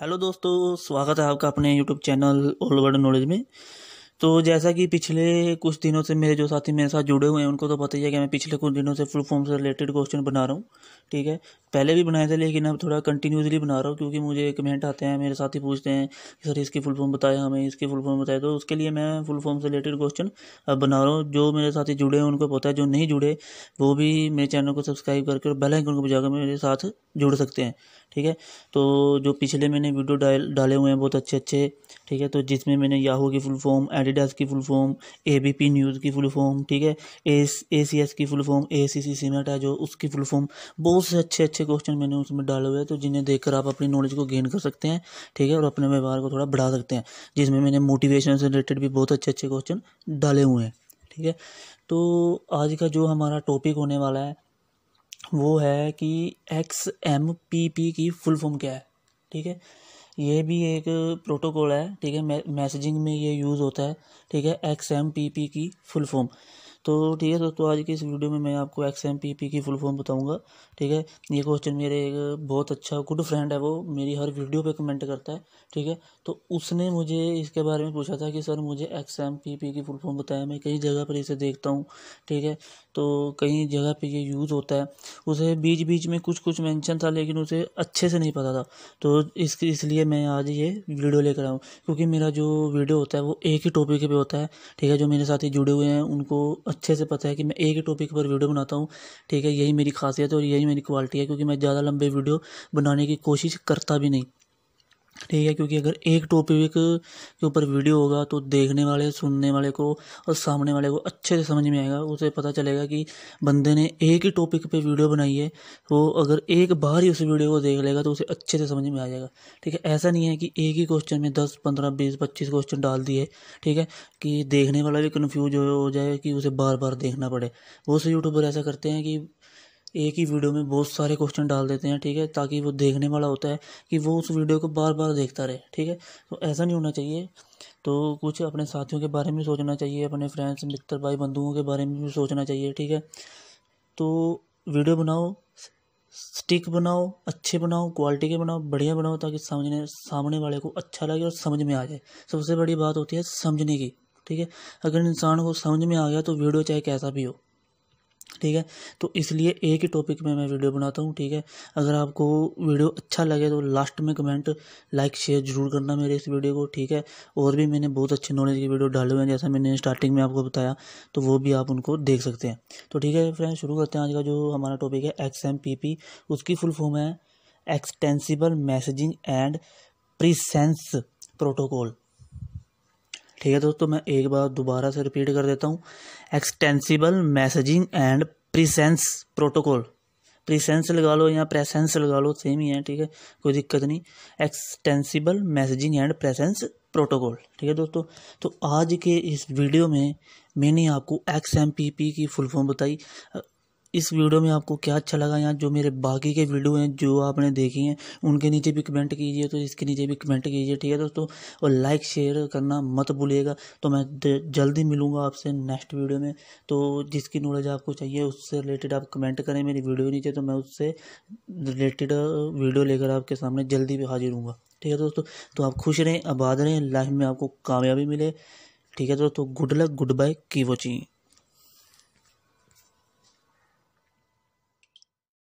hello दोस्तों स्वागत है आपका अपने YouTube channel All World Knowledge में तो जैसा कि पिछले कुछ दिनों से मेरे जो साथी मेरे साथ जुड़े हुए हैं उनको तो पता ही है कि मैं पिछले कुछ दिनों से फुल फॉर्म से रिलेटेड क्वेश्चन बना रहा हूँ ठीक है पहले भी बनाए थे लेकिन अब थोड़ा कंटिन्यूसली बना रहा हूँ क्योंकि मुझे कमेंट आते हैं मेरे साथी पूछते हैं कि सर इसकी फुल फॉर्म बताए हमें इसकी फुल फॉर्म बताए तो उसके लिए मैं फुल फॉर्म से रिलेटेड क्वेश्चन अब बना रहा हूँ जो मेरे साथी जुड़े हैं उनको पता है जो नहीं जुड़े वो भी मेरे चैनल को सब्सक्राइब करके और बेल आइकन को बजाकर मेरे साथ जुड़ सकते हैं ठीक है तो जो पिछले मैंने वीडियो डाल डाले हुए हैं बहुत अच्छे अच्छे ठीक है तो जिसमें मैंने याहू की फुल फॉर्म एडिडास की full form A B P news की फुल फॉर्म ठीक है ए सी एस की full form A C C cement है जो उसकी फुल फॉर्म बहुत से अच्छे अच्छे क्वेश्चन मैंने उसमें डाले हुए हैं तो जिन्हें देखकर आप अपनी नॉलेज को गेन कर सकते हैं ठीक है और अपने व्यवहार को थोड़ा बढ़ा सकते हैं जिसमें मैंने मोटिवेशन से रिलेटेड भी बहुत अच्छे अच्छे क्वेश्चन डाले हुए हैं ठीक है तो आज का जो हमारा टॉपिक होने वाला है वो है कि एक्स एम पी पी की फुल फॉर्म क्या है ठीक है ये भी एक प्रोटोकॉल है ठीक है मैसेजिंग में ये यूज़ होता है ठीक है एक्स एम पी पी की फुल फॉर्म तो ठीक है दोस्तों आज की इस वीडियो में मैं आपको एक्स एम पी पी की फुल फॉर्म बताऊंगा ठीक है ये क्वेश्चन मेरे एक बहुत अच्छा गुड फ्रेंड है वो मेरी हर वीडियो पे कमेंट करता है ठीक है तो उसने मुझे इसके बारे में पूछा था कि सर मुझे एक्स एम पी पी की फुल फॉर्म बताया मैं कई जगह पर इसे देखता हूँ ठीक है तो कई जगह पर ये यूज़ होता है उसे बीच बीच में कुछ कुछ मैंशन था लेकिन उसे अच्छे से नहीं पता था तो इस इसलिए मैं आज ये वीडियो लेकर आऊँ क्योंकि मेरा जो वीडियो होता है वो एक ही टॉपिक पर होता है ठीक है जो मेरे साथ जुड़े हुए हैं उनको अच्छे से पता है कि मैं एक ही टॉपिक पर वीडियो बनाता हूँ ठीक है यही मेरी खासियत है और यही मेरी क्वालिटी है क्योंकि मैं ज़्यादा लंबे वीडियो बनाने की कोशिश करता भी नहीं ठीक है क्योंकि अगर एक टॉपिक के ऊपर वीडियो होगा तो देखने वाले सुनने वाले को और सामने वाले को अच्छे से समझ में आएगा उसे पता चलेगा कि बंदे ने एक ही टॉपिक पे वीडियो बनाई है वो अगर एक बार ही उस वीडियो को देख लेगा तो उसे अच्छे से समझ में आ जाएगा ठीक है ऐसा नहीं है कि एक ही क्वेश्चन में दस पंद्रह बीस पच्चीस क्वेश्चन डाल दिए ठीक है कि देखने वाला भी कन्फ्यूज हो जाए कि उसे बार बार देखना पड़े बहुत से यूट्यूबर ऐसा करते हैं कि एक ही वीडियो में बहुत सारे क्वेश्चन डाल देते हैं ठीक है ताकि वो देखने वाला होता है कि वो उस वीडियो को बार बार देखता रहे ठीक है तो ऐसा नहीं होना चाहिए तो कुछ अपने साथियों के बारे में सोचना चाहिए अपने फ्रेंड्स मित्र भाई बंधुओं के बारे में भी सोचना चाहिए ठीक है तो वीडियो बनाओ स्टिक बनाओ अच्छे बनाओ क्वालिटी के बनाओ बढ़िया बनाओ ताकि समझने सामने वाले को अच्छा लगे और समझ में आ जाए सबसे बड़ी बात होती है समझने की ठीक है अगर इंसान को समझ में आ गया तो वीडियो चाहे कैसा भी हो ठीक है तो इसलिए एक ही टॉपिक में मैं वीडियो बनाता हूँ ठीक है अगर आपको वीडियो अच्छा लगे तो लास्ट में कमेंट लाइक शेयर जरूर करना मेरे इस वीडियो को ठीक है और भी मैंने बहुत अच्छे नॉलेज की वीडियो डाले हुए हैं जैसा मैंने स्टार्टिंग में आपको बताया तो वो भी आप उनको देख सकते हैं तो ठीक है फ्रेंड शुरू करते हैं आज का जो हमारा टॉपिक है एक्स एम पी पी उसकी फुल फॉर्म है extensible messaging and presence protocol ठीक है दोस्तों मैं एक बार दोबारा से रिपीट कर देता हूँ extensible messaging and presence protocol presence लगा लो या प्रेसेंस लगा लो सेम ही है ठीक है कोई दिक्कत नहीं extensible messaging and presence protocol ठीक है दोस्तों तो आज के इस वीडियो में मैंने आपको एक्स पी पी की फुल फॉर्म बताई इस वीडियो में आपको क्या अच्छा लगा या जो मेरे बाकी के वीडियो हैं जो आपने देखी हैं उनके नीचे भी कमेंट कीजिए तो इसके नीचे भी कमेंट कीजिए ठीक है दोस्तों और लाइक शेयर करना मत भूलिएगा तो मैं जल्दी मिलूँगा आपसे नेक्स्ट वीडियो में तो जिसकी नॉलेज आपको चाहिए उससे रिलेटेड आप कमेंट करें मेरी वीडियो नीचे तो मैं उससे रिलेटेड वीडियो लेकर आपके सामने जल्दी भी हाजिर हूँगा ठीक है दोस्तों तो आप खुश रहें आबाद रहें लाइफ में आपको कामयाबी मिले ठीक है दोस्तों गुड लक गुड बाय की वो